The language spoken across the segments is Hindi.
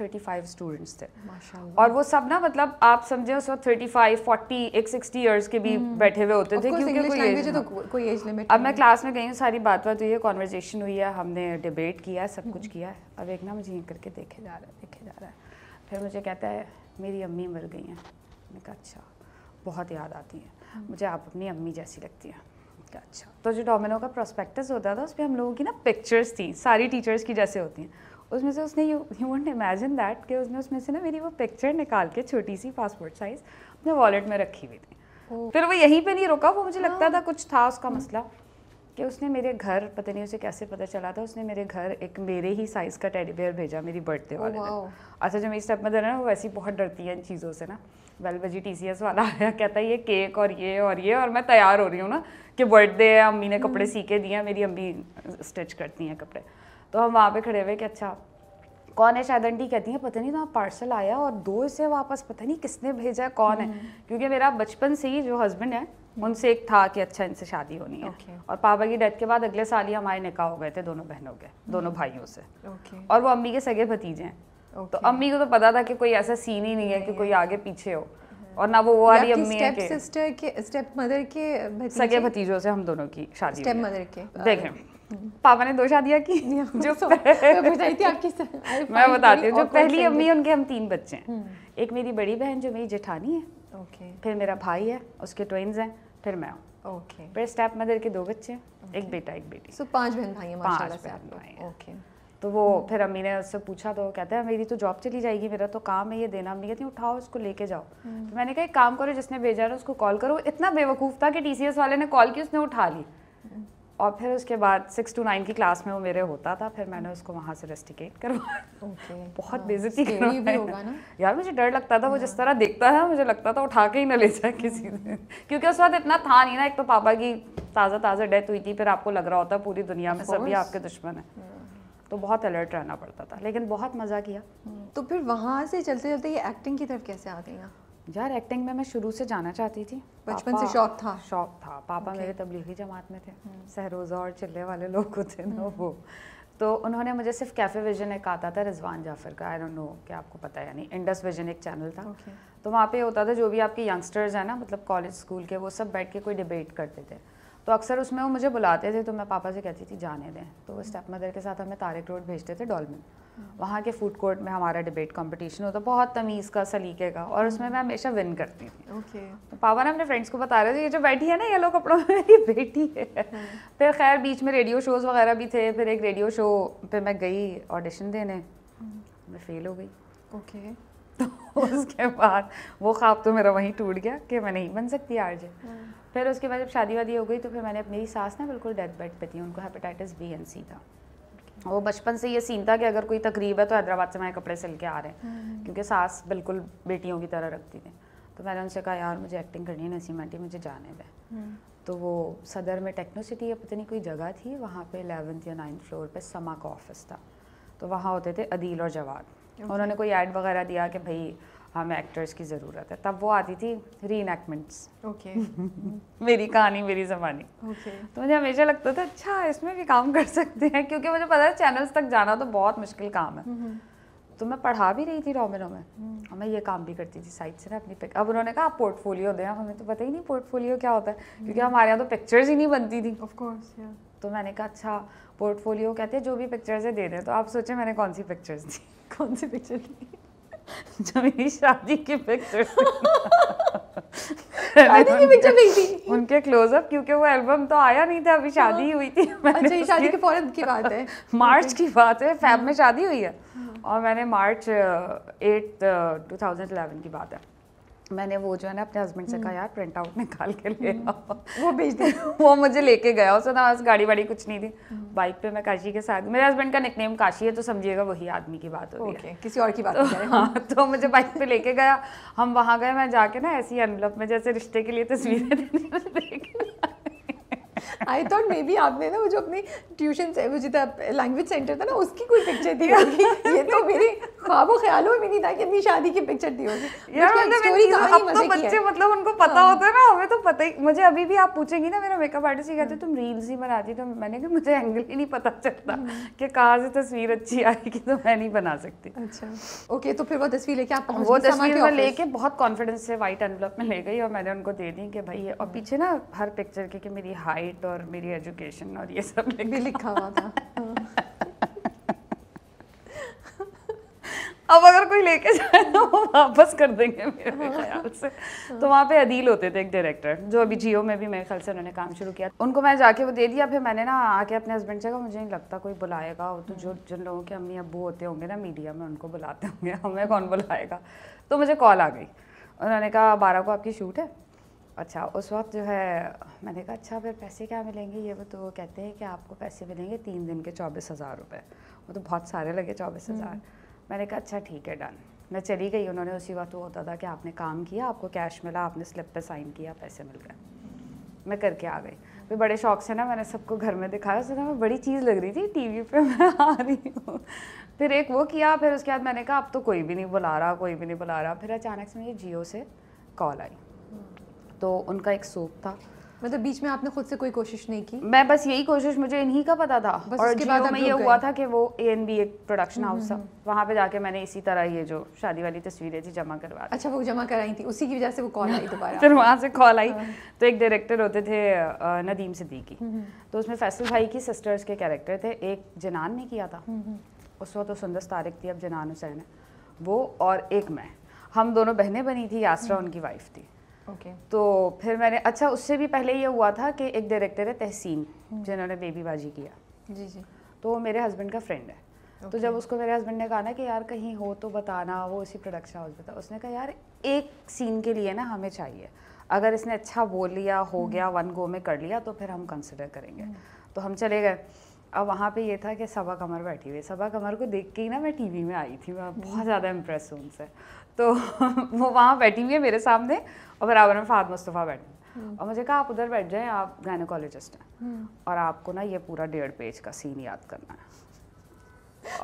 थर्टी फाइव स्टूडेंट्स थे और वो सब ना मतलब आप समझे उस वक्त थर्टी फाइव फोर्टी एक सिक्सटी ईयर्स के भी हम्म। बैठे हुए होते थे क्योंकि कोई एज लिमिट तो हाँ। अब मैं क्लास में गई हूँ सारी बात बात हुई है कॉन्वर्जेशन हुई है हमने डिबेट किया सब कुछ हम्म। किया है अब एक ना मुझे ये करके देखे जा रहा है देखे जा रहा है फिर मुझे कहता है मेरी अम्मी मर गई हैं मैंने कहा अच्छा बहुत याद आती है हम्म। मुझे आप अपनी अम्मी जैसी लगती हैं अच्छा तो जो डोमिनो का प्रोस्पेक्टस होता था उस पर हम लोगों की ना पिक्चर्स थी सारी टीचर्स की जैसे होती हैं उसमें से उसने you you won't imagine that कि उसने उसमें से ना मेरी वो पिक्चर निकाल के छोटी सी पासपोर्ट साइज़ अपने वॉलेट में रखी हुई थी फिर वो यहीं पे नहीं रुका वो मुझे लगता हाँ। था कुछ था उसका मसला कि उसने मेरे घर पता नहीं उसे कैसे पता चला था उसने मेरे घर एक मेरे ही साइज़ का टेडी बेयर भेजा मेरी बर्थडे वाले ने दिन अच्छा जो मेरी स्टेप मदर है ना वो वैसी बहुत डरती है इन चीज़ों से ना वेल बजी टी वाला आया कहता है ये केक और ये और ये और मैं तैयार हो रही हूँ ना कि बर्थडे है अम्मी ने कपड़े हम्म। सीखे दिए हैं मेरी अम्मी स्टिच करती हैं कपड़े तो हम वहाँ पे खड़े हुए कि अच्छा कौन है शायद आंटी कहती है पता नहीं ना पार्सल आया और दो इसे वापस पता नहीं किसने भेजा है कौन है हम्म। क्योंकि मेरा बचपन से ही जो हस्बैंड है हम्म। उनसे एक था कि अच्छा इनसे शादी होनी है okay. और पापा की डेथ के बाद अगले साल ही हमारे निकाह हो गए थे दोनों बहनों के हम्म। दोनों भाइयों से okay. और वो अम्मी के सगे भतीजे हैं तो okay. तो अम्मी को तो पता था कि कोई ऐसा सीन ही नहीं है कि कोई आगे पीछे हो और ना वो वो वाली अम्मी स्टेप सिस्टर के स्टेप मदर के सगे भतीजों से हम दोनों की शादी स्टेप मदर के देखें पापा ने दोषा दिया की जो बताई तो थी आपकी मैं बताती हूँ जो पहली अम्मी है उनके हम तीन बच्चे हैं हम्म। एक मेरी बड़ी बहन जो मेरी जेठानी है ओके फिर मेरा भाई है उसके ट्विन्स हैं फिर मैं हूँ ओके फिर स्टेप मदर के दो बच्चे हैं एक बेटा एक बेटी सो पांच बहन भाई हैं माशाल्लाह से ओके तो वो हम्म। फिर अम्मी ने उससे पूछा तो कहते हैं मेरी तो जॉब चली जाएगी मेरा तो काम है ये देना अम्मी कहती उठाओ उसको लेके जाओ हम्म। तो मैंने कहा एक काम करो जिसने भेजा है उसको कॉल करो इतना बेवकूफ़ था कि टीसीएस वाले ने कॉल की उसने उठा ली और फिर उसके बाद सिक्स टू नाइन की क्लास में वो मेरे होता था फिर मैंने उसको वहाँ से रेस्टिकेट करवाया okay, बहुत हाँ, बेजती करवाया यार मुझे डर लगता था वो जिस हाँ। तरह देखता है मुझे लगता था उठा के ही ना ले जाए किसी हाँ। ने क्योंकि उस वक्त इतना था नहीं ना एक तो पापा की ताज़ा ताज़ा डेथ हुई थी फिर आपको लग रहा होता पूरी दुनिया में सभी आपके दुश्मन है तो बहुत अलर्ट रहना पड़ता था लेकिन बहुत मज़ा किया तो फिर वहाँ से चलते चलते ये एक्टिंग की तरफ कैसे आ गई यार एक्टिंग में मैं शुरू से जाना चाहती थी बचपन से शौक था शौक था पापा okay. मेरे तबलीगी जमात में थे hmm. सहरोज़ा और चिल्ले वाले लोग होते ना hmm. वो तो उन्होंने मुझे सिर्फ कैफ़े विजन एक आता था रिजवान जाफर का आई डोंट नो क्या आपको पता है यानी इंडस विजन एक चैनल था okay. तो वहाँ पे होता था जो भी आपके यंगस्टर्स हैं ना मतलब कॉलेज स्कूल के वो सब बैठ के कोई डिबेट करते थे तो अक्सर उसमें वो मुझे बुलाते थे तो मैं पापा से कहती थी जाने दें तो वो स्टेप hmm. मदर के साथ हमें तारक रोड भेजते थे डॉलमिन वहाँ के फूड कोर्ट में हमारा डिबेट कंपटीशन होता बहुत तमीज़ का सलीके का और उसमें मैं हमेशा विन करती थी ओके okay. तो पापा ने अपने फ्रेंड्स को बता रहे थे ये जो बैठी है ना ये लोग कपड़ों में मेरी बेटी है हाँ। फिर खैर बीच में रेडियो शोज़ वगैरह भी थे फिर एक रेडियो शो पे मैं गई ऑडिशन देने हम्म। मैं फेल हो गई ओके तो उसके बाद वो ख्वाब तो मेरा वहीं टूट गया कि मैं नहीं बन सकती आज हाँ। फिर उसके बाद जब शादी वादी हो गई तो फिर मैंने अपनी सास ना बिल्कुल डेथ बेड पे थी उनको हेपेटाइटिस बी एन सी था वो बचपन से ये सीन था कि अगर कोई तकरीब है तो हैदराबाद से मैं कपड़े सिल के आ रहे हैं हम्म। क्योंकि सास बिल्कुल बेटियों की तरह रखती थी तो मैंने उनसे कहा यार मुझे एक्टिंग करनी है नसीम आंटी मुझे जाने दें हम्म। तो वो सदर में टेक्नो सिटी या पता नहीं कोई जगह थी वहाँ पे एलेवंथ या नाइन्थ फ्लोर पे समा का ऑफिस था तो वहाँ होते थे अदील और जवाद उन्होंने कोई ऐड वगैरह दिया कि भाई हमें एक्टर्स की ज़रूरत है तब वो आती थी री ओके मेरी कहानी मेरी जबानी okay. तो मुझे हमेशा लगता था अच्छा इसमें भी काम कर सकते हैं क्योंकि मुझे पता है चैनल्स तक जाना तो बहुत मुश्किल काम है mm-hmm. तो मैं पढ़ा भी रही थी रोमे में mm. और मैं ये काम भी करती थी साइड से ना अपनी पिक अब उन्होंने कहा आप पोर्टफोलियो दें हमें तो पता ही नहीं पोर्टफोलियो क्या होता है mm-hmm. क्योंकि हमारे यहाँ तो पिक्चर्स ही नहीं बनती थी ऑफ कोर्स तो मैंने कहा अच्छा पोर्टफोलियो कहते हैं जो भी पिक्चर्स है दे दें तो आप सोचें मैंने कौन सी पिक्चर्स दी कौन सी पिक्चर दी जो मेरी शादी की पिक्चर शादी की पिक्चर नहीं थी उनके क्लोजअप क्योंकि वो एल्बम तो आया नहीं था अभी शादी ही हाँ। हुई थी मैंने अच्छा शादी के फौरन की बात है मार्च की बात है फैब हाँ। में शादी हुई है हाँ। और मैंने March eight two thousand eleven की बात है मैंने वो जो है ना अपने हस्बैंड से कहा यार प्रिंट हम्म। आउट निकाल के ले हम्म। वो भेज दे वो मुझे लेके गया उसने ना गाड़ी वाड़ी कुछ नहीं थी बाइक हम्म। पे मैं काशी के साथ मेरे हस्बैंड का निकनेम काशी है तो समझिएगा वही आदमी की बात हो रही है किसी और की बात तो, हाँ तो मुझे बाइक पे लेके गया हम वहाँ गए मैं जाके ना ऐसी अनलप में जैसे रिश्ते के लिए तस्वीरें देने आई थॉट मे बी आपने ना वो जो अपनी ट्यूशन से जितना लैंग्वेज सेंटर था ना उसकी कोई पिक्चर दी होगी ये तो मेरी ख्वाबों ख्यालों में नहीं था कि अपनी शादी की पिक्चर दी होगी यार मतलब अब तो बच्चे मतलब उनको पता हाँ। होता है ना हमें तो पता ही मुझे अभी भी आप पूछेंगी ना मेरा मेकअप आर्टिस्ट ही कहते हाँ। तुम रील्स ही बनाती तो मैंने कहा मुझे एंगल ही नहीं पता चलता हाँ। कि कहाँ से तस्वीर अच्छी आएगी तो मैं नहीं बना सकती अच्छा ओके तो फिर वो तस्वीर लेके आप वो तस्वीर मैं लेके बहुत कॉन्फिडेंस से वाइट एनवलप में ले गई और मैंने उनको दे दी कि भाई और पीछे ना हर पिक्चर के कि मेरी हाइट वेट और मेरी एजुकेशन और ये सब लिखा, भी लिखा हुआ था अब अगर कोई लेके जाए तो वो वापस कर देंगे मेरे हाँ। ख्याल से हाँ। तो वहाँ पे अदील होते थे एक डायरेक्टर जो अभी जियो में भी मेरे ख्याल से उन्होंने काम शुरू किया उनको मैं जाके वो दे दिया फिर मैंने ना आके अपने हस्बैंड से कहा मुझे नहीं लगता कोई बुलाएगा वो तो जो जिन लोगों के अम्मी अबू होते होंगे ना मीडिया में उनको बुलाते होंगे हमें कौन बुलाएगा तो मुझे कॉल आ गई उन्होंने कहा बारह को आपकी शूट है अच्छा उस वक्त जो है मैंने कहा अच्छा फिर पैसे क्या मिलेंगे ये वो तो वो कहते हैं कि आपको पैसे मिलेंगे तीन दिन के चौबीस हज़ार रुपये वो तो बहुत सारे लगे चौबीस हज़ार हम्म। मैंने कहा अच्छा ठीक है डन मैं चली गई उन्होंने उसी वक्त वो होता था कि आपने काम किया आपको कैश मिला आपने स्लिप पे साइन किया पैसे मिल गए मैं करके आ गई फिर बड़े शौक से ना मैंने सबको घर में दिखाया उसने मैं बड़ी चीज़ लग रही थी टी वी मैं आ रही हूँ फिर एक वो किया फिर उसके बाद मैंने कहा अब तो कोई भी नहीं बुला रहा कोई भी नहीं बुला रहा फिर अचानक से मुझे जियो से कॉल आई तो उनका एक सूप था मतलब बीच में आपने खुद से कोई कोशिश नहीं की मैं बस यही कोशिश मुझे इन्हीं का पता था बस और उसके बाद में ये हुआ था कि वो ए एन बी एक प्रोडक्शन हाउस हम्म, था हम्म। वहाँ पे जाके मैंने इसी तरह ये जो शादी वाली तस्वीरें थी जमा करवा अच्छा वो जमा कराई थी उसी की वजह से वो कॉल आई दोबारा फिर वहाँ से कॉल आई हाँ। तो एक डायरेक्टर होते थे नदीम सिद्दीकी हम्म, तो उसमें फैसल भाई की सिस्टर्स के कैरेक्टर थे एक जनान ने किया था उस वक्त तो सुंदर तारिक थी अब जनान हुसैन वो और एक मैं हम दोनों बहनें बनी थी यासरा उनकी वाइफ थी okay. तो फिर मैंने अच्छा उससे भी पहले ये हुआ था कि एक डायरेक्टर है तहसीन हम्म। जिन्होंने बेबीबाजी किया जी जी तो मेरे हस्बैंड का फ्रेंड है तो okay. तो जब उसको मेरे हस्बैंड ने कहा ना कि यार कहीं हो तो बताना वो उसी प्रोडक्शन हाउस में था उसने कहा यार एक सीन के लिए ना हमें चाहिए अगर इसने अच्छा बोल लिया हो हम्म। गया वन गो में कर लिया तो फिर हम कंसिडर करेंगे हम्म। तो हम चले गए अब वहाँ पे ये था कि सबा कमर बैठी हुई सबा कमर को देख के ही ना मैं टीवी में आई थी मैं बहुत ज़्यादा इम्प्रेस हूँ उनसे तो वो वहाँ बैठी हुई है मेरे सामने और बराबर में फाद मुस्तफ़ा बैठे हम्म। और मुझे कहा आप उधर बैठ जाएं आप गायनोकोलॉजिस्ट हैं हम्म। और आपको ना ये पूरा डेढ़ पेज का सीन याद करना है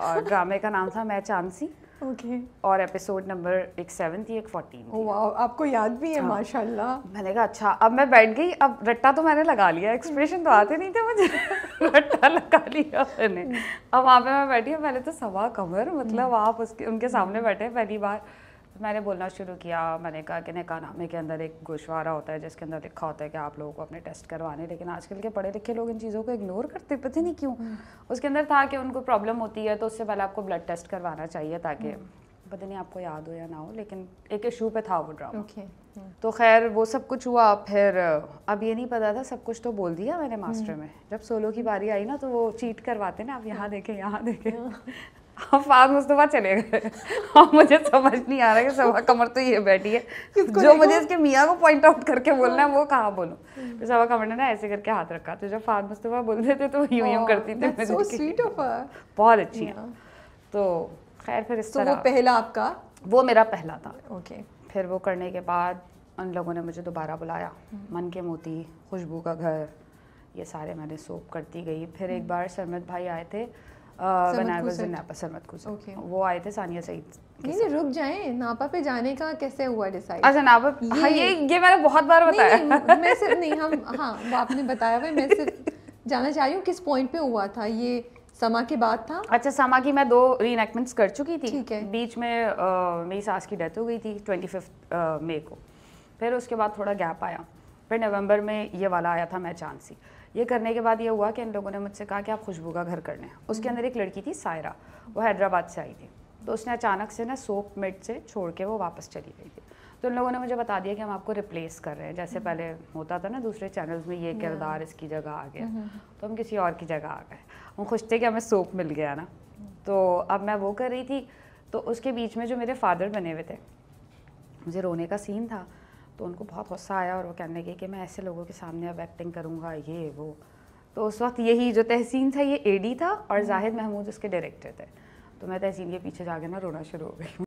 और ड्रामे का नाम था मैं चांसी ओके okay. और एपिसोड नंबर एक सेवन थी एक फोर्टीन oh, wow. आपको याद भी है हाँ। माशाल्लाह मैंने कहा अच्छा अब मैं बैठ गई अब रट्टा तो मैंने लगा लिया एक्सप्रेशन तो आते नहीं थे मुझे रट्टा लगा लिया मैंने अब वहाँ पे मैं बैठी हूँ पहले तो सवा कमर मतलब हम्म। आप उसके उनके सामने बैठे पहली बार तो मैंने बोलना शुरू किया मैंने कहा कि नकानामे के अंदर एक गोशवारा होता है जिसके अंदर लिखा होता है कि आप लोगों को अपने टेस्ट करवाने लेकिन आजकल के पढ़े लिखे लोग इन चीज़ों को इग्नोर करते पता नहीं क्यों हम्म। उसके अंदर था कि उनको प्रॉब्लम होती है तो उससे पहले आपको ब्लड टेस्ट करवाना चाहिए ताकि हम्म। पता नहीं आपको याद हो या ना हो लेकिन एक इशू पे था वो ड्रामा okay. हम्म। तो खैर वो सब कुछ हुआ फिर अब ये नहीं पता था सब कुछ तो बोल दिया मैंने मास्टर में जब सोलो की बारी आई ना तो वो चीट करवाते ना आप यहाँ देखें यहाँ देखें हाँ। हम फाज मुस्तफ़ा चले गए और मुझे समझ नहीं आ रहा कि सवा कमर तो ये बैठी है जो मुझे इसके मियाँ को पॉइंट आउट करके बोलना है हाँ। वो कहाँ बोलूँ फिर तो सवा कमर ने ना ऐसे करके हाथ रखा तो जब फाज मुस्तफ़ा बोलते थे तो यूं यूं हाँ, करती थी so sweet of her. बहुत अच्छी है तो खैर फिर इस तो तरह पहला आपका वो मेरा पहला था ओके फिर वो करने के बाद उन लोगों ने मुझे दोबारा बुलाया हम्म। मन के मोती खुशबू का घर ये सारे मैंने सोप करती गई फिर एक हम्म। बार सरमद भाई आए थे किस पॉइंट पे हुआ था ये समा था अच्छा समा की मैं दो कर चुकी थी बीच में मेरी सास की डेथ हो गई थी ट्वेंटी फिफ्थ को फिर उसके बाद थोड़ा गैप आया फिर नवंबर में ये वाला आया था मैं चांसी ये करने के बाद ये हुआ कि इन लोगों ने मुझसे कहा कि आप खुशबू का घर करने उसके अंदर एक लड़की थी सायरा वो हैदराबाद से आई थी तो उसने अचानक से ना सोप मिट से छोड़ के वो वापस चली गई थी तो उन लोगों ने मुझे बता दिया कि हम आपको रिप्लेस कर रहे हैं जैसे हम्म। पहले होता था ना दूसरे चैनल्स में ये हम्म। किरदार इसकी जगह आ गया हम्म। तो हम किसी और की जगह आ गए हम खुश थे कि हमें सोप मिल गया ना तो अब मैं वो कर रही थी तो उसके बीच में जो मेरे फादर बने हुए थे मुझे रोने का सीन था तो उनको बहुत गुस्सा आया और वो कहने लगे कि मैं ऐसे लोगों के सामने अब एक्टिंग करूँगा ये वो तो उस वक्त यही जो तहसीन था ये एडी था और जाहिद महमूद हम्म। उसके डायरेक्टर थे तो मैं तहसीन के पीछे जाके ना रोना शुरू हो गई